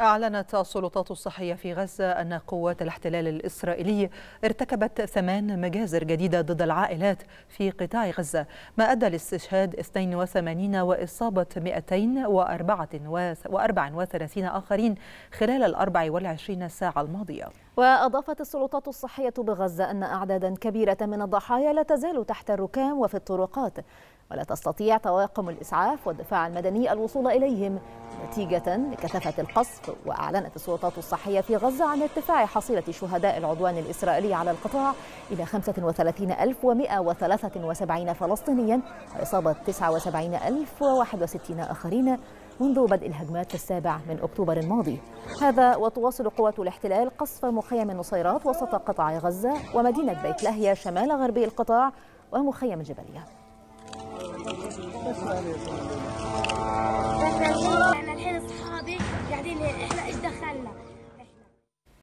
أعلنت السلطات الصحية في غزة أن قوات الاحتلال الإسرائيلي ارتكبت ثمان مجازر جديدة ضد العائلات في قطاع غزة ما أدى لاستشهاد 82 وإصابة 234 آخرين خلال ال 24 ساعة الماضية وأضافت السلطات الصحية بغزة أن أعدادا كبيرة من الضحايا لا تزال تحت الركام وفي الطرقات ولا تستطيع طواقم الإسعاف والدفاع المدني الوصول إليهم نتيجة لكثافة القصف وأعلنت السلطات الصحية في غزة عن ارتفاع حصيلة شهداء العدوان الإسرائيلي على القطاع إلى 35173 فلسطينيا وإصابة 79061 آخرين منذ بدء الهجمات السابع من أكتوبر الماضي هذا وتواصل قوات الاحتلال قصف مخيم النصيرات وسط قطاع غزة ومدينة بيت لاهيا شمال غربي القطاع ومخيم الجبلية